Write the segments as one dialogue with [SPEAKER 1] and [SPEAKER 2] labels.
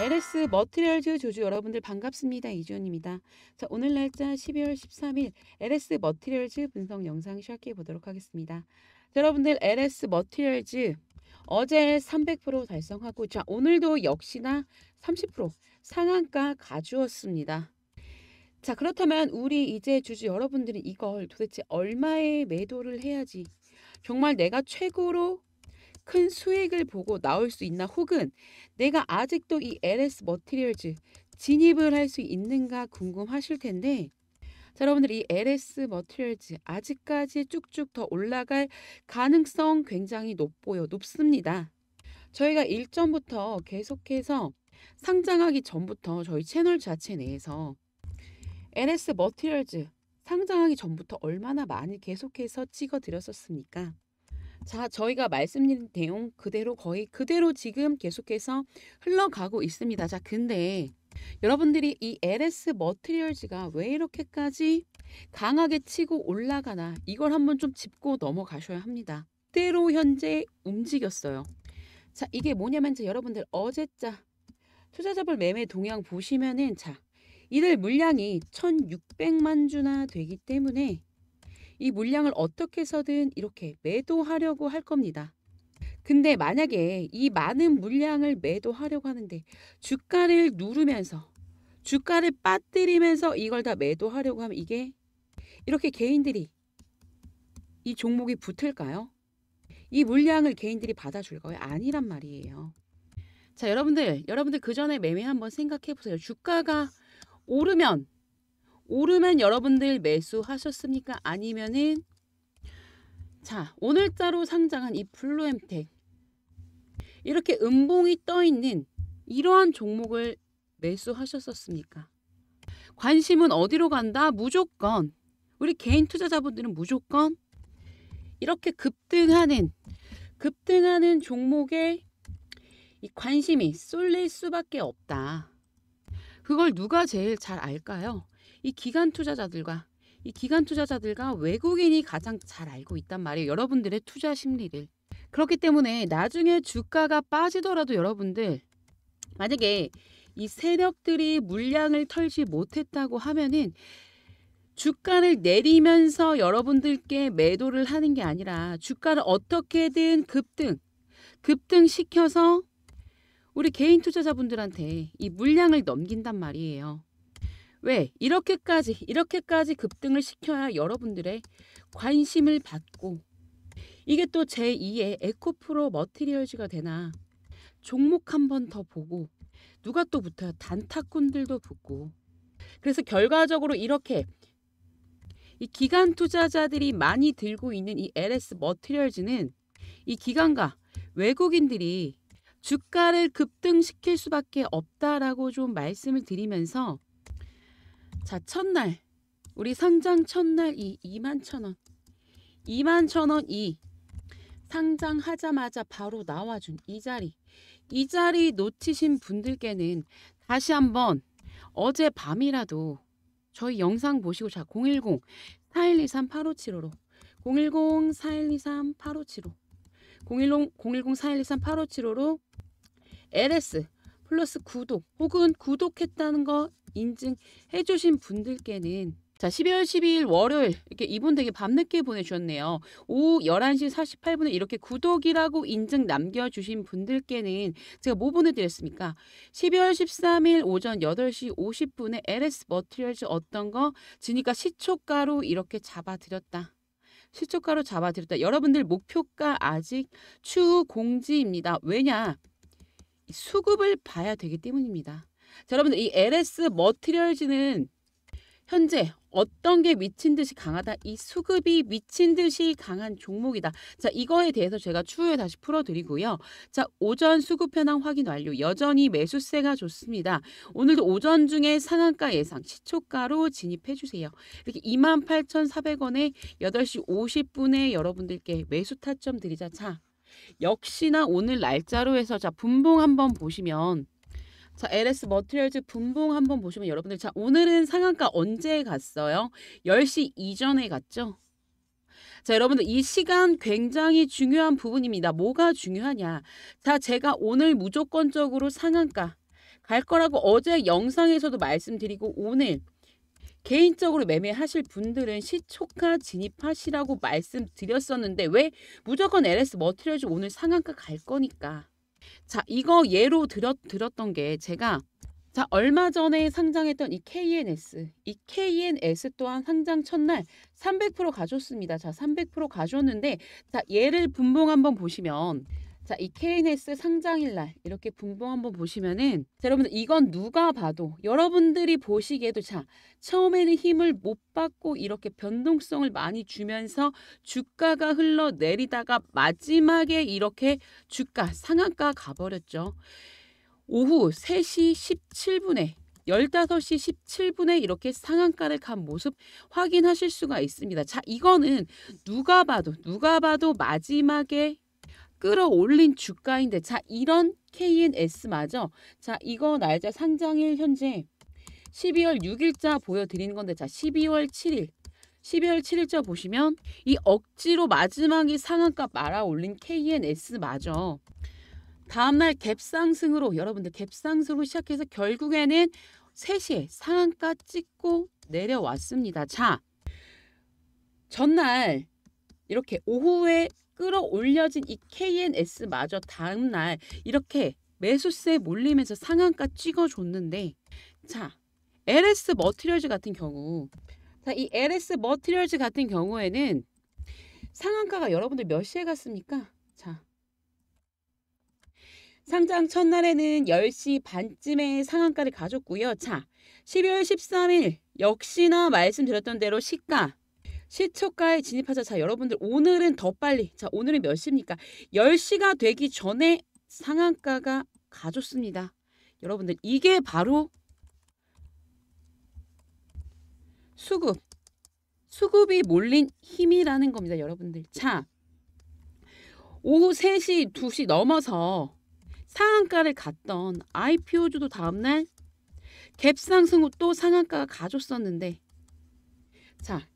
[SPEAKER 1] LS 머티리얼즈 조주 여러분들 반갑습니다. 이주연입니다. 자, 오늘 날짜 12월 13일 LS 머티리얼즈 분석 영상 시작해 보도록 하겠습니다. 자, 여러분들 LS 머티리얼즈 어제 300% 달성하고 자, 오늘도 역시나 30% 상한가 가주었습니다. 자, 그렇다면 우리 이제 주주 여러분들이 이걸 도대체 얼마의 매도를 해야지 정말 내가 최고로 큰 수익을 보고 나올 수 있나 혹은 내가 아직도 이 LS 머티리얼즈 진입을 할 수 있는가 궁금하실 텐데 자, 여러분들 이 LS 머티리얼즈 아직까지 쭉쭉 더 올라갈 가능성 굉장히 높고요. 높습니다. 저희가 일전부터 계속해서 상장하기 전부터 저희 채널 자체 내에서 LS 머티리얼즈 상장하기 전부터 얼마나 많이 계속해서 찍어 드렸었습니까? 자, 저희가 말씀드린 내용 그대로 거의 그대로 지금 계속해서 흘러가고 있습니다. 자, 근데 여러분들이 이 LS 머트리얼즈가 왜 이렇게까지 강하게 치고 올라가나 이걸 한번 좀 짚고 넘어가셔야 합니다. 그대로 현재 움직였어요. 자, 이게 뭐냐면 자, 여러분들 어제 자 투자자별 매매 동향 보시면은 자 이들 물량이 1600만 주나 되기 때문에 이 물량을 어떻게 해서든 이렇게 매도하려고 할 겁니다. 근데 만약에 이 많은 물량을 매도하려고 하는데 주가를 누르면서 주가를 빠뜨리면서 이걸 다 매도하려고 하면 이게 이렇게 개인들이 이 종목이 붙을까요? 이 물량을 개인들이 받아줄 거예요? 아니란 말이에요. 자 여러분들 여러분들 그 전에 매매 한번 생각해 보세요. 주가가 오르면 오르면 여러분들 매수하셨습니까? 아니면은 자 오늘자로 상장한 이플루엠텍 이렇게 음봉이 떠있는 이러한 종목을 매수하셨었습니까? 관심은 어디로 간다? 무조건 우리 개인 투자자분들은 무조건 이렇게 급등하는 급등하는 종목에 이 관심이 쏠릴 수밖에 없다. 그걸 누가 제일 잘 알까요? 이 기관 투자자들과 이 기관 투자자들과 외국인이 가장 잘 알고 있단 말이에요. 여러분들의 투자 심리를. 그렇기 때문에 나중에 주가가 빠지더라도 여러분들 만약에 이 세력들이 물량을 털지 못했다고 하면은 주가를 내리면서 여러분들께 매도를 하는 게 아니라 주가를 어떻게든 급등, 급등시켜서 우리 개인 투자자분들한테 이 물량을 넘긴단 말이에요. 왜 이렇게까지 이렇게까지 급등을 시켜야 여러분들의 관심을 받고 이게 또 제2의 에코프로 머티리얼즈가 되나 종목 한 번 더 보고 누가 또 붙어요 단타꾼들도 붙고 그래서 결과적으로 이렇게 이 기간 투자자들이 많이 들고 있는 이 LS 머티리얼즈는 이 기관과 외국인들이 주가를 급등시킬 수밖에 없다라고 좀 말씀을 드리면서 자 첫날 우리 상장 첫날 이 21,000원 21,000원 이 상장하자마자 바로 나와준 이 자리 이 자리 놓치신 분들께는 다시 한번 어제 밤이라도 저희 영상 보시고 자010 4123 8575로 010 4123 8575 010 4123 8575로 LS 플러스 구독 혹은 구독했다는 거 인증해 주신 분들께는 자, 12월 12일 월요일 이렇게 이분 되게 밤늦게 보내주셨네요. 오후 11시 48분에 이렇게 구독이라고 인증 남겨주신 분들께는 제가 뭐 보내드렸습니까? 12월 13일 오전 8시 50분에 LS 머티리얼즈 어떤 거 지니까 시초가로 이렇게 잡아드렸다. 시초가로 잡아드렸다. 여러분들 목표가 아직 추후 공지입니다. 왜냐? 수급을 봐야 되기 때문입니다. 자, 여러분들 이 LS 머티리얼즈는 현재 어떤 게 미친 듯이 강하다. 이 수급이 미친 듯이 강한 종목이다. 자, 이거에 대해서 제가 추후에 다시 풀어드리고요. 자, 오전 수급 현황 확인 완료. 여전히 매수세가 좋습니다. 오늘도 오전 중에 상한가 예상, 시초가로 진입해주세요. 이렇게 28,400원에 8시 50분에 여러분들께 매수 타점 드리자. 자, 역시나 오늘 날짜로 해서 자, 분봉 한번 보시면 자, LS 머티리얼즈 분봉 한번 보시면 여러분들 자, 오늘은 상한가 언제 갔어요? 10시 이전에 갔죠? 자, 여러분들 이 시간 굉장히 중요한 부분입니다. 뭐가 중요하냐? 자, 제가 오늘 무조건적으로 상한가 갈 거라고 어제 영상에서도 말씀드리고 오늘 개인적으로 매매하실 분들은 시초가 진입하시라고 말씀드렸었는데 왜 무조건 LS 머티리얼즈 오늘 상한가 갈 거니까 자, 이거 예로 들었, 들었던 게 제가 자, 얼마 전에 상장했던 이 KNS. 이 KNS 또한 상장 첫날 300%가졌습니다 자, 300%가졌는데 자, 얘를 분봉 한번 보시면 자, 이 KNS 상장일날 이렇게 분봉 한번 보시면은 자, 여러분들 이건 누가 봐도 여러분들이 보시기에도 자, 처음에는 힘을 못 받고 이렇게 변동성을 많이 주면서 주가가 흘러내리다가 마지막에 이렇게 주가 상한가 가버렸죠. 오후 3시 17분에 15시 17분에 이렇게 상한가를 간 모습 확인하실 수가 있습니다. 자, 이거는 누가 봐도 누가 봐도 마지막에 끌어올린 주가인데 자 이런 KNS마저 자 이거 날짜 상장일 현재 12월 6일자 보여드리는 건데 자 12월 7일 12월 7일자 보시면 이 억지로 마지막에 상한가 말아 올린 KNS 마저 다음날 갭상승으로 여러분들 갭상승으로 시작해서 결국에는 3시에 상한가 찍고 내려왔습니다. 자 전날 이렇게 오후에 끌어올려진 이 KNS마저 다음날 이렇게 매수세 몰리면서 상한가 찍어줬는데 자 LS 머티리얼즈 같은 경우 자, 이 LS 머티리얼즈 같은 경우에는 상한가가 여러분들 몇 시에 갔습니까? 자 상장 첫날에는 10시 반쯤에 상한가를 가졌고요. 자 12월 13일 역시나 말씀드렸던 대로 시가 시초가에 진입하자. 자, 여러분들 오늘은 더 빨리. 자, 오늘은 몇 시입니까? 10시가 되기 전에 상한가가 가졌습니다 여러분들 이게 바로 수급. 수급이 몰린 힘이라는 겁니다, 여러분들. 자. 오후 3시, 2시 넘어서 상한가를 갔던 IPO주도 다음날 갭상승 후 또 상한가가 가졌었는데자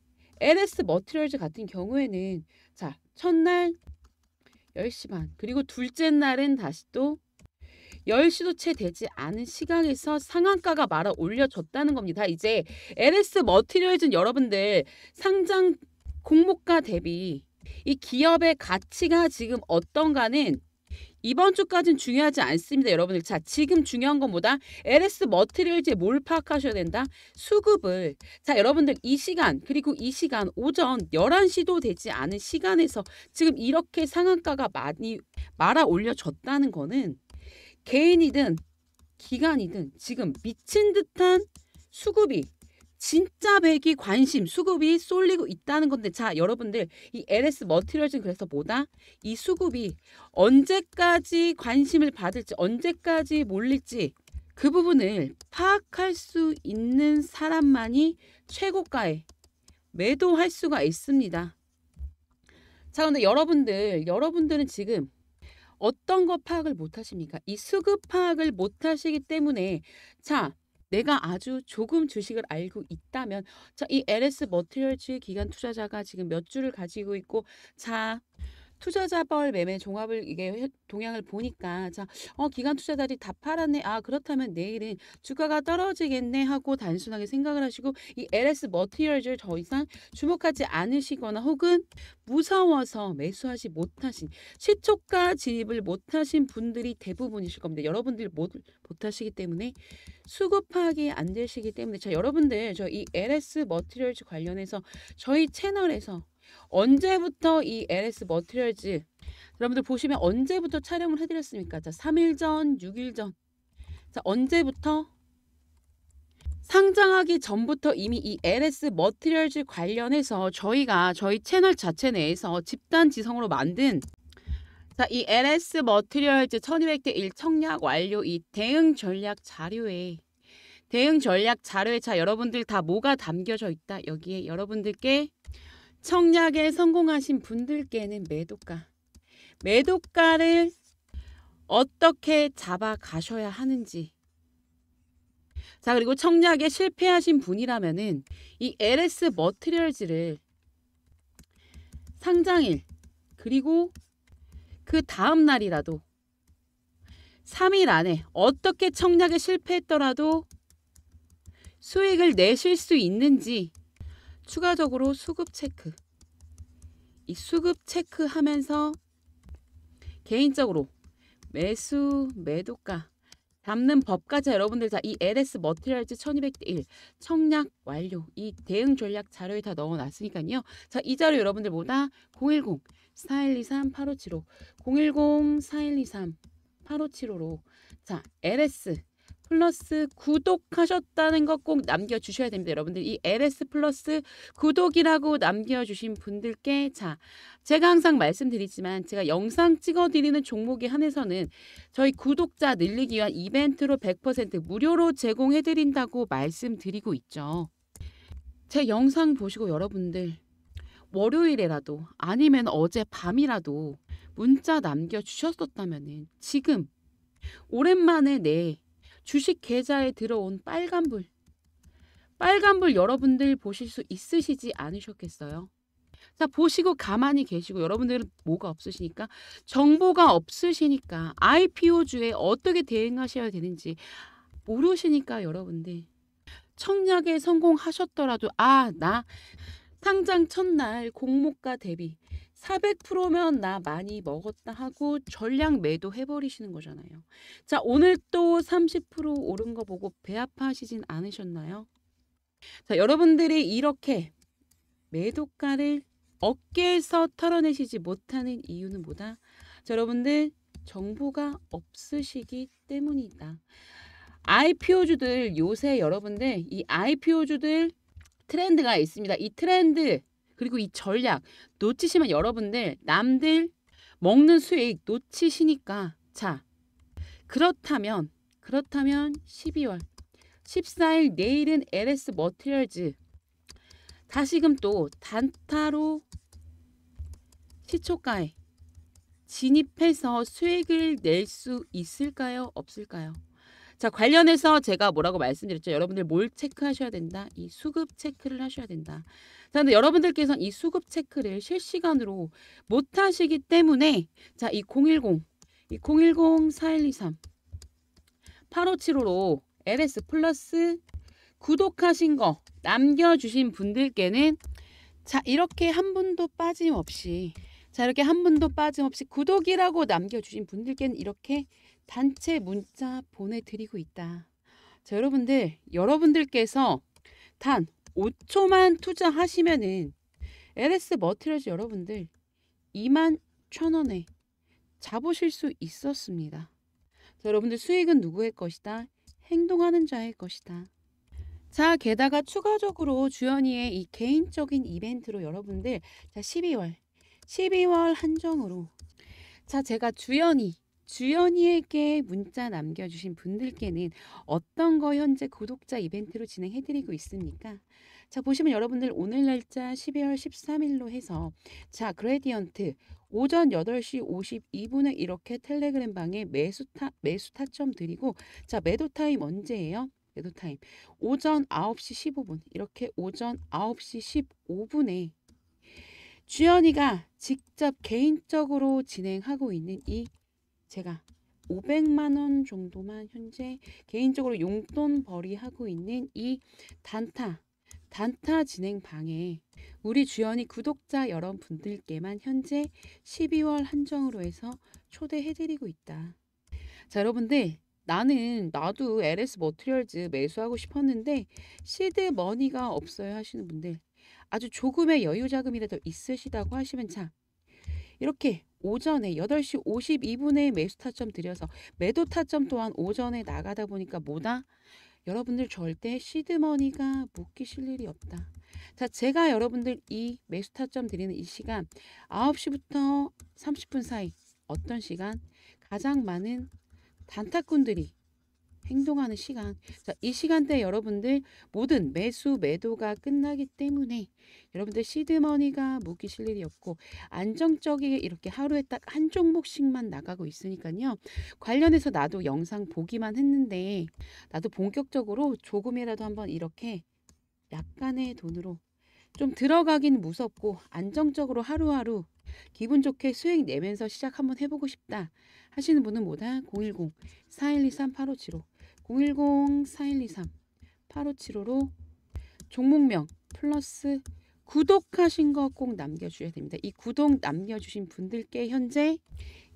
[SPEAKER 1] LS 머티리얼즈 같은 경우에는 자 첫날 10시 반 그리고 둘째 날은 다시 또 10시도 채 되지 않은 시각에서 상한가가 말아 올려졌다는 겁니다. 이제 LS 머티리얼즈는 여러분들 상장 공모가 대비 이 기업의 가치가 지금 어떤가는 이번 주까지는 중요하지 않습니다. 여러분들 자 지금 중요한 것보다 LS 머티리얼즈의 뭘 파악하셔야 된다? 수급을 자 여러분들 이 시간 그리고 이 시간 오전 11시도 되지 않은 시간에서 지금 이렇게 상한가가 많이 말아 올려졌다는 거는 개인이든 기간이든 지금 미친 듯한 수급이 진짜 백이 관심, 수급이 쏠리고 있다는 건데 자 여러분들 이 LS 머티리얼즈는 그래서 뭐다? 이 수급이 언제까지 관심을 받을지 언제까지 몰릴지 그 부분을 파악할 수 있는 사람만이 최고가에 매도할 수가 있습니다. 자 근데 여러분들 여러분들은 지금 어떤 거 파악을 못 하십니까? 이 수급 파악을 못 하시기 때문에 자 내가 아주 조금 주식을 알고 있다면 자, 이 LS 머티리얼 기간 투자자가 지금 몇 주를 가지고 있고 자 투자자벌 매매 종합을 이게 동향을 보니까 자, 어 기간 투자자들이 다 팔았네. 아, 그렇다면 내일은 주가가 떨어지겠네 하고 단순하게 생각을 하시고 이 LS 머티리얼즈를 더 이상 주목하지 않으시거나 혹은 무서워서 매수하지 못하신 시초가 진입을 못하신 분들이 대부분이실 겁니다. 여러분들 못 못하시기 때문에 수급 하악안 되시기 때문에 자 여러분들 저 이 LS 머티리얼즈 관련해서 저희 채널에서 언제부터 이 LS 머티리얼즈 여러분들 보시면 언제부터 촬영을 해드렸습니까? 자, 3일 전, 6일 전. 자, 언제부터? 상장하기 전부터 이미 이 LS 머티리얼즈 관련해서 저희가 저희 채널 자체 내에서 집단 지성으로 만든 자, 이 LS 머티리얼즈 1200대 1 청약 완료 이 대응 전략 자료에 대응 전략 자료에 자 여러분들 다 뭐가 담겨져 있다. 여기에 여러분들께 청약에 성공하신 분들께는 매도가 매도가를 어떻게 잡아 가셔야 하는지 자 그리고 청약에 실패하신 분이라면은 이 LS 머트리얼즈를 상장일 그리고 그 다음 날이라도 3일 안에 어떻게 청약에 실패했더라도 수익을 내실 수 있는지 추가적으로 수급 체크. 이 수급 체크하면서 개인적으로 매수 매도가 잡는 법까지 여러분들 다이 LS 머티리얼즈 1 2 0 1 청약 완료 이 대응 전략 자료에 다 넣어놨으니까요. 자 이 자료 여러분들 보다 010 4123 8575 010 4123 8575로 자 LS 플러스 구독하셨다는 것 꼭 남겨주셔야 됩니다. 여러분들 이 LS 플러스 구독이라고 남겨주신 분들께 자 제가 항상 말씀드리지만 제가 영상 찍어드리는 종목에 한해서는 저희 구독자 늘리기 위한 이벤트로 100% 무료로 제공해드린다고 말씀드리고 있죠. 제 영상 보시고 여러분들 월요일에라도 아니면 어제 밤이라도 문자 남겨주셨었다면 지금 오랜만에 내 주식 계좌에 들어온 빨간불. 빨간불 여러분들 보실 수 있으시지 않으셨겠어요? 자, 보시고 가만히 계시고 여러분들은 뭐가 없으시니까 정보가 없으시니까 IPO주에 어떻게 대응하셔야 되는지 모르시니까 여러분들 청약에 성공하셨더라도 아, 나 상장 첫날 공모가 대비 400%면 나 많이 먹었다 하고 전량 매도 해버리시는 거잖아요. 자, 오늘 또 30% 오른 거 보고 배 아파하시진 않으셨나요? 자, 여러분들이 이렇게 매도가를 어깨에서 털어내시지 못하는 이유는 뭐다? 자, 여러분들 정보가 없으시기 때문이다. IPO주들 요새 여러분들 이 IPO주들 트렌드가 있습니다. 이 트렌드 그리고 이 전략 놓치시면 여러분들 남들 먹는 수익 놓치시니까 자 그렇다면 그렇다면 12월 14일 내일은 LS 머티리얼즈 다시금 또 단타로 시초가에 진입해서 수익을 낼 수 있을까요? 없을까요? 자 관련해서 제가 뭐라고 말씀드렸죠. 여러분들 뭘 체크하셔야 된다. 이 수급 체크를 하셔야 된다. 자, 근데 여러분들께서는 이 수급 체크를 실시간으로 못 하시기 때문에 자이 010, 이 010 4123 8575로 LS 플러스 구독하신 거 남겨주신 분들께는 자 이렇게 한 분도 빠짐없이 자 이렇게 한 분도 빠짐없이 구독이라고 남겨주신 분들께는 이렇게 단체 문자 보내드리고 있다. 자, 여러분들, 여러분들께서 단 5초만 투자하시면은 LS 머티리얼즈 여러분들 2만 천원에 잡으실 수 있었습니다. 자, 여러분들 수익은 누구의 것이다? 행동하는 자의 것이다. 자, 게다가 추가적으로 주연이의 이 개인적인 이벤트로 여러분들 자, 12월 12월 한정으로 자, 제가 주연이 주연이에게 문자 남겨주신 분들께는 어떤 거 현재 구독자 이벤트로 진행해드리고 있습니까? 자 보시면 여러분들 오늘 날짜 12월 13일로 해서 자 그레디언트 오전 8시 52분에 이렇게 텔레그램 방에 매수 타 매수 타점 드리고 자 매도 타임 언제예요? 매도 타임 오전 9시 15분 이렇게 오전 9시 15분에 주연이가 직접 개인적으로 진행하고 있는 이 제가 500만원 정도만 현재 개인적으로 용돈 벌이하고 있는 이 단타 단타 진행방에 우리 주연이 구독자 여러분들께만 현재 12월 한정으로 해서 초대해드리고 있다. 자 여러분들 나는 나도 LS 머트리얼즈 매수하고 싶었는데 시드 머니가 없어요 하시는 분들 아주 조금의 여유 자금이라도 있으시다고 하시면 참 이렇게 오전에 8시 52분에 매수 타점 들여서 매도 타점 또한 오전에 나가다 보니까 뭐다? 여러분들 절대 시드머니가 묶이실 일이 없다. 자, 제가 여러분들 이 매수 타점 드리는 이 시간 9시부터 30분 사이 어떤 시간 가장 많은 단타꾼들이 행동하는 시간. 자, 이 시간대 여러분들 모든 매수 매도가 끝나기 때문에 여러분들 시드머니가 묶이실 일이 없고 안정적이게 이렇게 하루에 딱 한 종목씩만 나가고 있으니까요. 관련해서 나도 영상 보기만 했는데 나도 본격적으로 조금이라도 한번 이렇게 약간의 돈으로 좀 들어가긴 무섭고 안정적으로 하루하루 기분 좋게 수익 내면서 시작 한번 해보고 싶다 하시는 분은 뭐다 010-4123-8575 010-4123-8575로 종목명 플러스 구독하신 거 꼭 남겨주셔야 됩니다. 이 구독 남겨주신 분들께 현재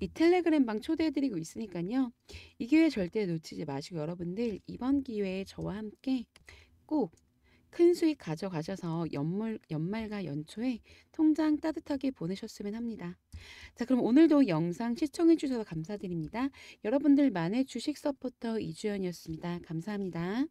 [SPEAKER 1] 이 텔레그램 방 초대해드리고 있으니까요. 이 기회 절대 놓치지 마시고 여러분들 이번 기회에 저와 함께 꼭큰 수익 가져가셔서 연말, 연말과 연초에 통장 따뜻하게 보내셨으면 합니다. 자 그럼 오늘도 영상 시청해 주셔서 감사드립니다. 여러분들만의 주식 서포터 이주연이었습니다. 감사합니다.